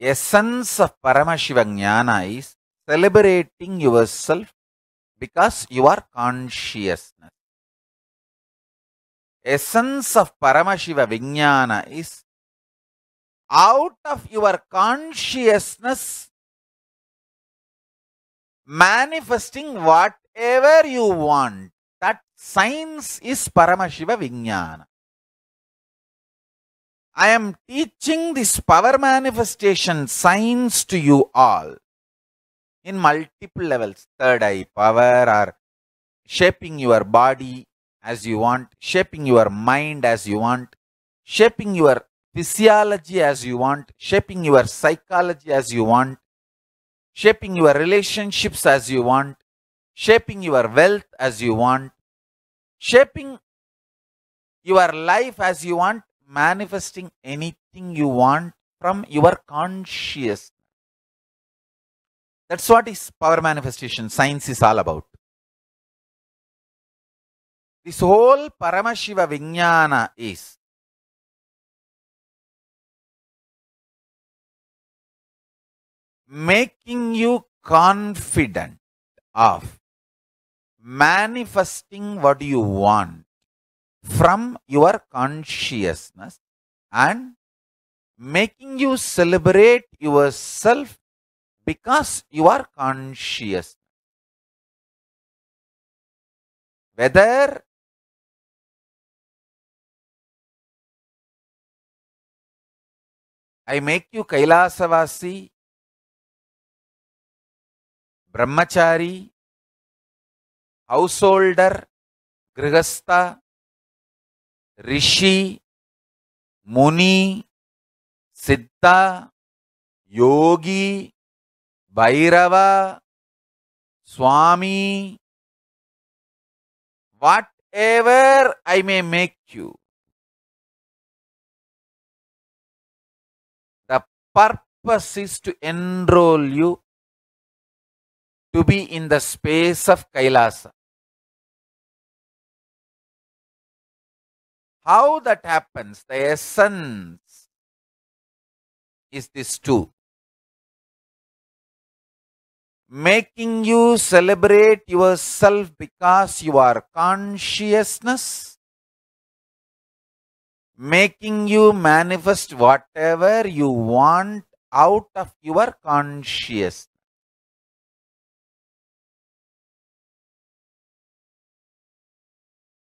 essence of Paramashiva Jnana is celebrating yourself because you are consciousness. Essence of Paramashiva Vijnana is out of your consciousness manifesting whatever you want. That science is Paramashiva Vijnana. I am teaching this power manifestation science to you all in multiple levels. Third eye power or shaping your body as you want, shaping your mind as you want, shaping your physiology as you want, shaping your psychology as you want, shaping your relationships as you want, shaping your wealth as you want, shaping your life as you want, manifesting anything you want from your consciousness. That's what is power manifestation, science is all about. This whole Paramashiva Vijnana is making you confident of manifesting what you want from your consciousness and making you celebrate yourself because you are conscious. Whether I make you Kailasavasi, Brahmachari, householder, Grihastha, rishi muni siddha yogi Bhairava swami whatever I may make you the purpose is to enrol you to be in the space of Kailasa How that happens, the essence is this too. Making you celebrate yourself because you are consciousness, making you manifest whatever you want out of your consciousness.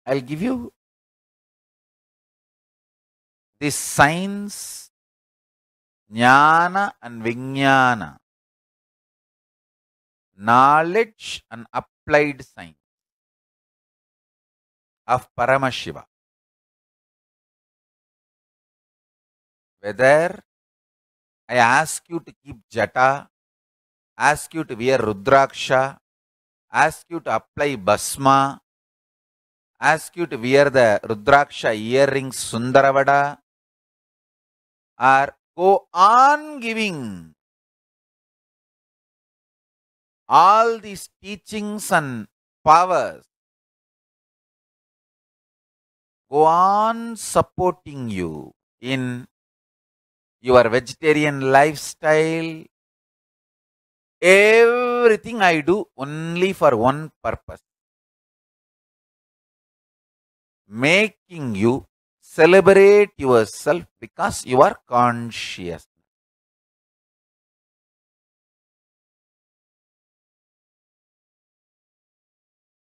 I'll give you the science, jnana and vijnana, knowledge and applied science of Paramashiva. Whether I ask you to keep jata, ask you to wear rudraksha, ask you to apply basma, ask you to wear the rudraksha earrings sundaravada, Are go on giving all these teachings and powers go on supporting you in your vegetarian lifestyle everything i do only for one purpose making you celebrate yourself because you are conscious.